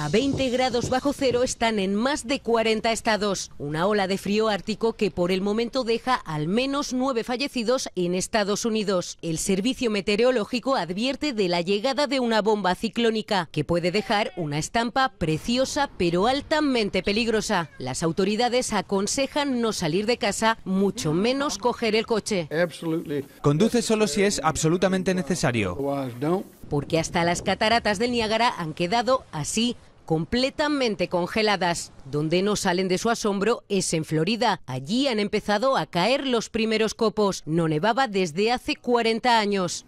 A 20 grados bajo cero están en más de 40 estados. Una ola de frío ártico que por el momento deja al menos nueve fallecidos en Estados Unidos. El servicio meteorológico advierte de la llegada de una bomba ciclónica que puede dejar una estampa preciosa pero altamente peligrosa. Las autoridades aconsejan no salir de casa, mucho menos coger el coche. Conduce solo si es absolutamente necesario. Porque hasta las cataratas del Niágara han quedado así, completamente congeladas. Donde no salen de su asombro es en Florida. Allí han empezado a caer los primeros copos. No nevaba desde hace 40 años.